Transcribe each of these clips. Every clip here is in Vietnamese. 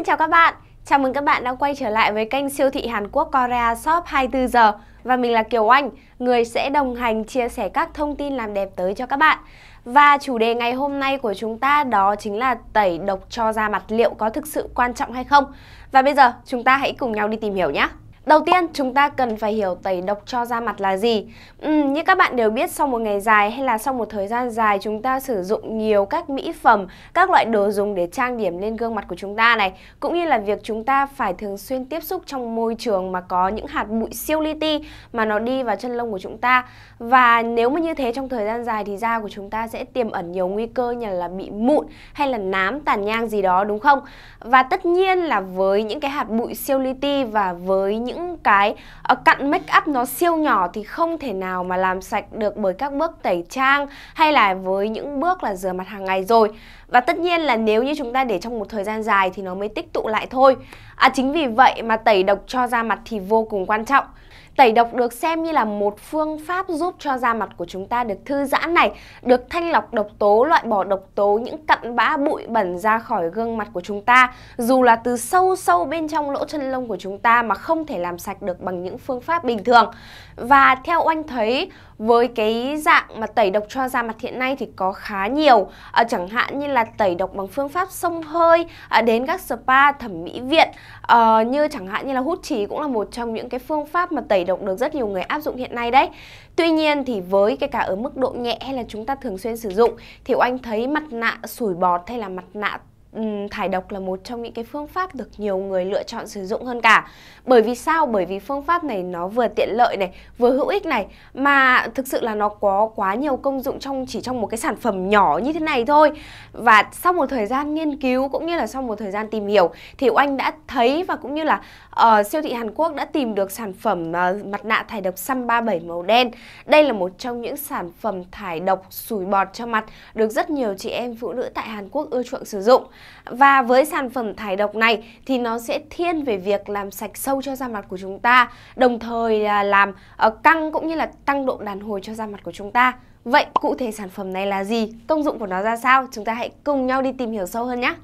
xin chào các bạn. Chào mừng các bạn đã quay trở lại với kênh siêu thị Hàn Quốc Korea Shop 24 giờ và mình là Kiều Anh, người sẽ đồng hành chia sẻ các thông tin làm đẹp tới cho các bạn. Và chủ đề ngày hôm nay của chúng ta đó chính là tẩy độc cho da mặt liệu có thực sự quan trọng hay không. Và bây giờ chúng ta hãy cùng nhau đi tìm hiểu nhé. Đầu tiên, chúng ta cần phải hiểu tẩy độc cho da mặt là gì. Ừ, như các bạn đều biết, sau một ngày dài hay là sau một thời gian dài, chúng ta sử dụng nhiều các mỹ phẩm, các loại đồ dùng để trang điểm lên gương mặt của chúng ta này. Cũng như là việc chúng ta phải thường xuyên tiếp xúc trong môi trường mà có những hạt bụi siêu li ti mà nó đi vào chân lông của chúng ta. Và nếu mà như thế trong thời gian dài thì da của chúng ta sẽ tiềm ẩn nhiều nguy cơ như là bị mụn hay là nám, tàn nhang gì đó đúng không? Và tất nhiên là với những cái hạt bụi siêu li ti và với những những cái uh, cặn make up nó siêu nhỏ thì không thể nào mà làm sạch được bởi các bước tẩy trang hay là với những bước là rửa mặt hàng ngày rồi và tất nhiên là nếu như chúng ta để trong một thời gian dài thì nó mới tích tụ lại thôi à, chính vì vậy mà tẩy độc cho da mặt thì vô cùng quan trọng Tẩy độc được xem như là một phương pháp giúp cho da mặt của chúng ta được thư giãn này, được thanh lọc độc tố, loại bỏ độc tố, những cặn bã bụi bẩn ra khỏi gương mặt của chúng ta. Dù là từ sâu sâu bên trong lỗ chân lông của chúng ta mà không thể làm sạch được bằng những phương pháp bình thường. Và theo anh thấy, với cái dạng mà tẩy độc cho da mặt hiện nay thì có khá nhiều à, chẳng hạn như là tẩy độc bằng phương pháp sông hơi à, đến các spa thẩm mỹ viện à, như chẳng hạn như là hút chỉ cũng là một trong những cái phương pháp mà tẩy độc động được rất nhiều người áp dụng hiện nay đấy. Tuy nhiên thì với cái cả ở mức độ nhẹ hay là chúng ta thường xuyên sử dụng thì Oanh thấy mặt nạ sủi bọt hay là mặt nạ Ừ, thải độc là một trong những cái phương pháp được nhiều người lựa chọn sử dụng hơn cả. Bởi vì sao? Bởi vì phương pháp này nó vừa tiện lợi này, vừa hữu ích này mà thực sự là nó có quá nhiều công dụng trong chỉ trong một cái sản phẩm nhỏ như thế này thôi. Và sau một thời gian nghiên cứu cũng như là sau một thời gian tìm hiểu thì Oanh đã thấy và cũng như là uh, siêu thị Hàn Quốc đã tìm được sản phẩm uh, mặt nạ thải độc xăm 37 màu đen. Đây là một trong những sản phẩm thải độc sủi bọt cho mặt được rất nhiều chị em phụ nữ tại Hàn Quốc ưa chuộng sử dụng. Và với sản phẩm thải độc này thì nó sẽ thiên về việc làm sạch sâu cho da mặt của chúng ta, đồng thời làm ờ, căng cũng như là tăng độ đàn hồi cho da mặt của chúng ta. Vậy cụ thể sản phẩm này là gì? Công dụng của nó ra sao? Chúng ta hãy cùng nhau đi tìm hiểu sâu hơn nhé!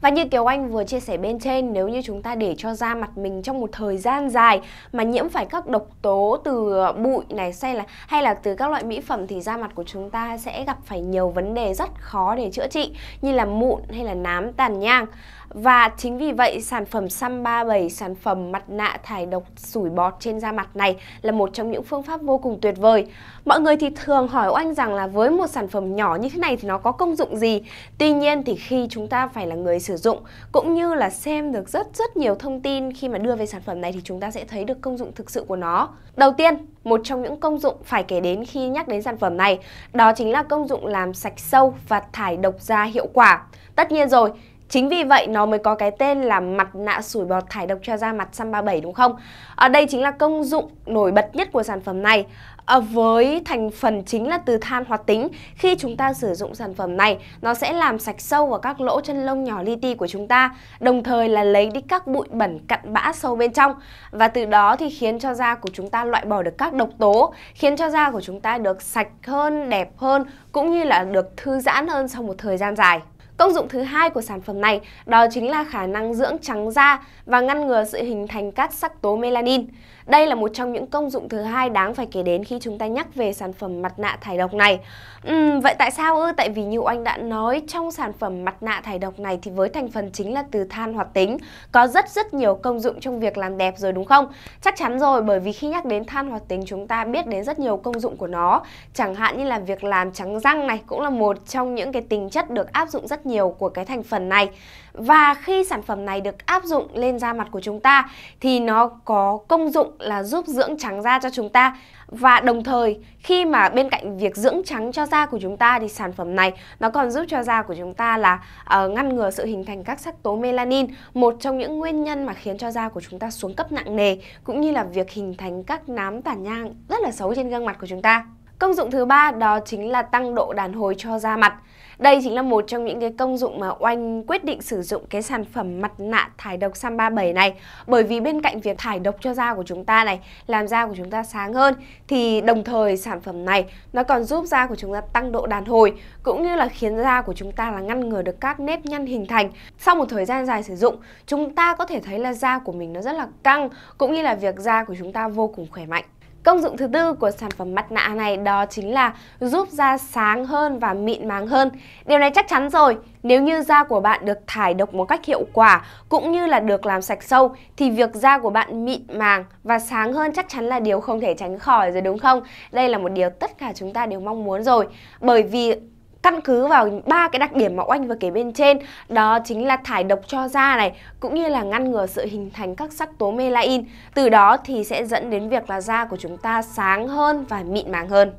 Và như Kiều Anh vừa chia sẻ bên trên, nếu như chúng ta để cho da mặt mình trong một thời gian dài mà nhiễm phải các độc tố từ bụi này hay là hay là từ các loại mỹ phẩm thì da mặt của chúng ta sẽ gặp phải nhiều vấn đề rất khó để chữa trị như là mụn hay là nám tàn nhang. Và chính vì vậy sản phẩm Sun 37, sản phẩm mặt nạ thải độc sủi bọt trên da mặt này là một trong những phương pháp vô cùng tuyệt vời. Mọi người thì thường hỏi Oanh rằng là với một sản phẩm nhỏ như thế này thì nó có công dụng gì? Tuy nhiên thì khi chúng ta phải là người sử sử dụng cũng như là xem được rất rất nhiều thông tin khi mà đưa về sản phẩm này thì chúng ta sẽ thấy được công dụng thực sự của nó. Đầu tiên, một trong những công dụng phải kể đến khi nhắc đến sản phẩm này đó chính là công dụng làm sạch sâu và thải độc ra hiệu quả. Tất nhiên rồi, Chính vì vậy nó mới có cái tên là mặt nạ sủi bọt thải độc cho da mặt Sun 37 đúng không? Ở đây chính là công dụng nổi bật nhất của sản phẩm này. À, với thành phần chính là từ than hoạt tính, khi chúng ta sử dụng sản phẩm này, nó sẽ làm sạch sâu vào các lỗ chân lông nhỏ li ti của chúng ta, đồng thời là lấy đi các bụi bẩn cặn bã sâu bên trong và từ đó thì khiến cho da của chúng ta loại bỏ được các độc tố, khiến cho da của chúng ta được sạch hơn, đẹp hơn cũng như là được thư giãn hơn sau một thời gian dài. Công dụng thứ hai của sản phẩm này đó chính là khả năng dưỡng trắng da và ngăn ngừa sự hình thành các sắc tố melanin. Đây là một trong những công dụng thứ hai đáng phải kể đến khi chúng ta nhắc về sản phẩm mặt nạ thải độc này. Uhm, vậy tại sao ư? Tại vì như anh đã nói trong sản phẩm mặt nạ thải độc này thì với thành phần chính là từ than hoạt tính có rất rất nhiều công dụng trong việc làm đẹp rồi đúng không? Chắc chắn rồi bởi vì khi nhắc đến than hoạt tính chúng ta biết đến rất nhiều công dụng của nó chẳng hạn như là việc làm trắng răng này cũng là một trong những cái tính chất được áp dụng rất nhiều của cái thành phần này và khi sản phẩm này được áp dụng lên da mặt của chúng ta thì nó có công dụng là giúp dưỡng trắng da cho chúng ta và đồng thời khi mà bên cạnh việc dưỡng trắng cho da của chúng ta thì sản phẩm này nó còn giúp cho da của chúng ta là uh, ngăn ngừa sự hình thành các sắc tố melanin một trong những nguyên nhân mà khiến cho da của chúng ta xuống cấp nặng nề cũng như là việc hình thành các nám tàn nhang rất là xấu trên gương mặt của chúng ta Công dụng thứ ba đó chính là tăng độ đàn hồi cho da mặt. Đây chính là một trong những cái công dụng mà Oanh quyết định sử dụng cái sản phẩm mặt nạ thải độc Sam 37 này bởi vì bên cạnh việc thải độc cho da của chúng ta này, làm da của chúng ta sáng hơn thì đồng thời sản phẩm này nó còn giúp da của chúng ta tăng độ đàn hồi cũng như là khiến da của chúng ta là ngăn ngừa được các nếp nhăn hình thành. Sau một thời gian dài sử dụng, chúng ta có thể thấy là da của mình nó rất là căng cũng như là việc da của chúng ta vô cùng khỏe mạnh. Công dụng thứ tư của sản phẩm mặt nạ này đó chính là giúp da sáng hơn và mịn màng hơn. Điều này chắc chắn rồi, nếu như da của bạn được thải độc một cách hiệu quả cũng như là được làm sạch sâu thì việc da của bạn mịn màng và sáng hơn chắc chắn là điều không thể tránh khỏi rồi đúng không? Đây là một điều tất cả chúng ta đều mong muốn rồi bởi vì căn cứ vào ba cái đặc điểm mà oanh vừa kể bên trên đó chính là thải độc cho da này cũng như là ngăn ngừa sự hình thành các sắc tố melanin từ đó thì sẽ dẫn đến việc là da của chúng ta sáng hơn và mịn màng hơn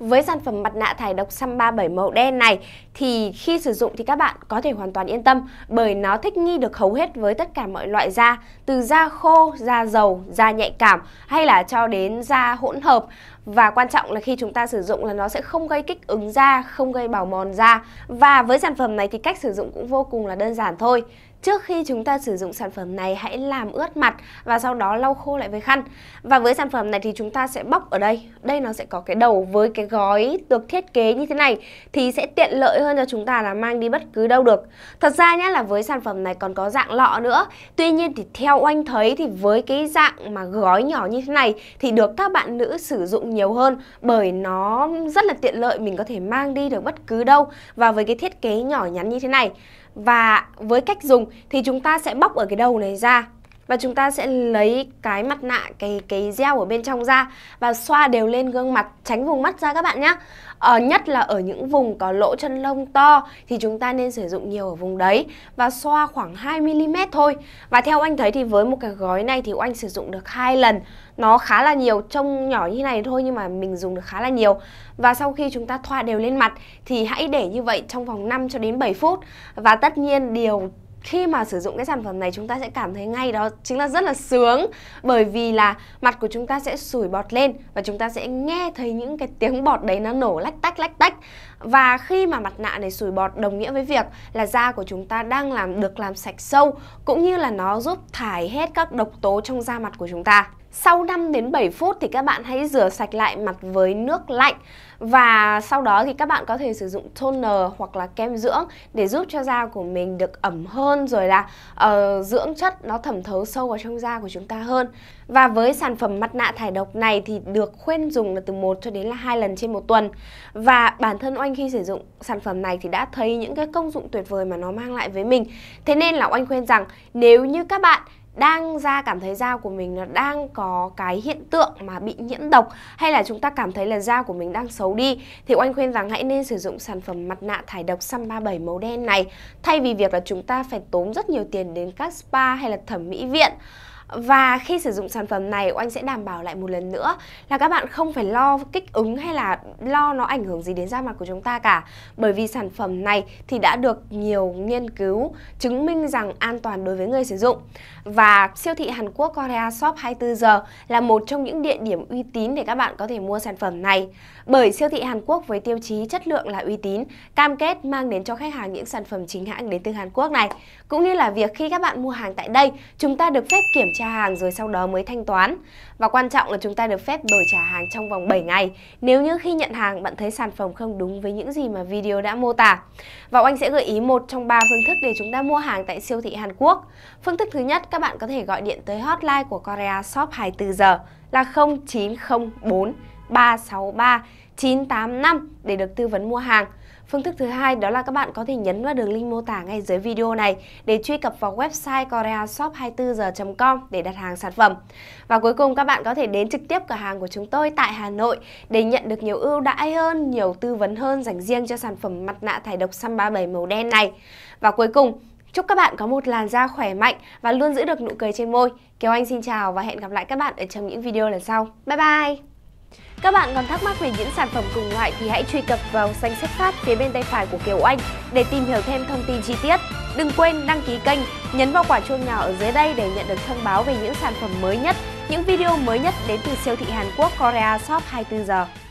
với sản phẩm mặt nạ thải độc xăm 37 màu đen này thì khi sử dụng thì các bạn có thể hoàn toàn yên tâm bởi nó thích nghi được hầu hết với tất cả mọi loại da, từ da khô, da dầu, da nhạy cảm hay là cho đến da hỗn hợp. Và quan trọng là khi chúng ta sử dụng là nó sẽ không gây kích ứng da, không gây bào mòn da. Và với sản phẩm này thì cách sử dụng cũng vô cùng là đơn giản thôi. Trước khi chúng ta sử dụng sản phẩm này hãy làm ướt mặt và sau đó lau khô lại với khăn. Và với sản phẩm này thì chúng ta sẽ bóc ở đây. Đây nó sẽ có cái đầu với cái gói được thiết kế như thế này thì sẽ tiện lợi hơn cho chúng ta là mang đi bất cứ đâu được. Thật ra nhé là với sản phẩm này còn có dạng lọ nữa. Tuy nhiên thì theo anh thấy thì với cái dạng mà gói nhỏ như thế này thì được các bạn nữ sử dụng nhiều hơn bởi nó rất là tiện lợi mình có thể mang đi được bất cứ đâu và với cái thiết kế nhỏ nhắn như thế này. Và với cách dùng thì chúng ta sẽ bóc ở cái đầu này ra và chúng ta sẽ lấy cái mặt nạ cái cái gel ở bên trong ra và xoa đều lên gương mặt tránh vùng mắt ra các bạn nhé à, nhất là ở những vùng có lỗ chân lông to thì chúng ta nên sử dụng nhiều ở vùng đấy và xoa khoảng 2mm thôi và theo anh thấy thì với một cái gói này thì anh sử dụng được hai lần nó khá là nhiều trông nhỏ như này thôi nhưng mà mình dùng được khá là nhiều và sau khi chúng ta thoa đều lên mặt thì hãy để như vậy trong vòng 5 cho đến 7 phút và tất nhiên điều khi mà sử dụng cái sản phẩm này chúng ta sẽ cảm thấy ngay đó chính là rất là sướng bởi vì là mặt của chúng ta sẽ sủi bọt lên và chúng ta sẽ nghe thấy những cái tiếng bọt đấy nó nổ lách tách lách tách và khi mà mặt nạ này sủi bọt đồng nghĩa với việc là da của chúng ta đang làm được làm sạch sâu cũng như là nó giúp thải hết các độc tố trong da mặt của chúng ta sau 5 đến 7 phút thì các bạn hãy rửa sạch lại mặt với nước lạnh và sau đó thì các bạn có thể sử dụng toner hoặc là kem dưỡng để giúp cho da của mình được ẩm hơn rồi là uh, dưỡng chất nó thẩm thấu sâu vào trong da của chúng ta hơn. Và với sản phẩm mặt nạ thải độc này thì được khuyên dùng là từ 1 cho đến là 2 lần trên một tuần. Và bản thân Oanh khi sử dụng sản phẩm này thì đã thấy những cái công dụng tuyệt vời mà nó mang lại với mình. Thế nên là Oanh khuyên rằng nếu như các bạn đang da cảm thấy da của mình nó đang có cái hiện tượng mà bị nhiễm độc hay là chúng ta cảm thấy là da của mình đang xấu đi thì oanh khuyên rằng hãy nên sử dụng sản phẩm mặt nạ thải độc xăm 37 màu đen này thay vì việc là chúng ta phải tốn rất nhiều tiền đến các spa hay là thẩm mỹ viện và khi sử dụng sản phẩm này Oanh sẽ đảm bảo lại một lần nữa là các bạn không phải lo kích ứng hay là lo nó ảnh hưởng gì đến da mặt của chúng ta cả bởi vì sản phẩm này thì đã được nhiều nghiên cứu chứng minh rằng an toàn đối với người sử dụng. Và siêu thị Hàn Quốc Korea Shop 24 giờ là một trong những địa điểm uy tín để các bạn có thể mua sản phẩm này. Bởi siêu thị Hàn Quốc với tiêu chí chất lượng là uy tín, cam kết mang đến cho khách hàng những sản phẩm chính hãng đến từ Hàn Quốc này. Cũng như là việc khi các bạn mua hàng tại đây, chúng ta được phép kiểm tra hàng rồi sau đó mới thanh toán. Và quan trọng là chúng ta được phép đổi trả hàng trong vòng 7 ngày nếu như khi nhận hàng bạn thấy sản phẩm không đúng với những gì mà video đã mô tả. Và anh sẽ gợi ý một trong ba phương thức để chúng ta mua hàng tại siêu thị Hàn Quốc. Phương thức thứ nhất, các bạn có thể gọi điện tới hotline của Korea Shop 24 giờ là 0904 363 985 để được tư vấn mua hàng. Phương thức thứ hai đó là các bạn có thể nhấn vào đường link mô tả ngay dưới video này để truy cập vào website koreashop24h.com để đặt hàng sản phẩm. Và cuối cùng các bạn có thể đến trực tiếp cửa hàng của chúng tôi tại Hà Nội để nhận được nhiều ưu đãi hơn, nhiều tư vấn hơn dành riêng cho sản phẩm mặt nạ thải độc xăm 37 màu đen này. Và cuối cùng, chúc các bạn có một làn da khỏe mạnh và luôn giữ được nụ cười trên môi. Kiều Anh xin chào và hẹn gặp lại các bạn ở trong những video lần sau. Bye bye! Các bạn còn thắc mắc về những sản phẩm cùng loại thì hãy truy cập vào danh sách phát phía bên tay phải của Kiều Anh để tìm hiểu thêm thông tin chi tiết. Đừng quên đăng ký kênh, nhấn vào quả chuông nhỏ ở dưới đây để nhận được thông báo về những sản phẩm mới nhất, những video mới nhất đến từ siêu thị Hàn Quốc Korea Shop 24 giờ.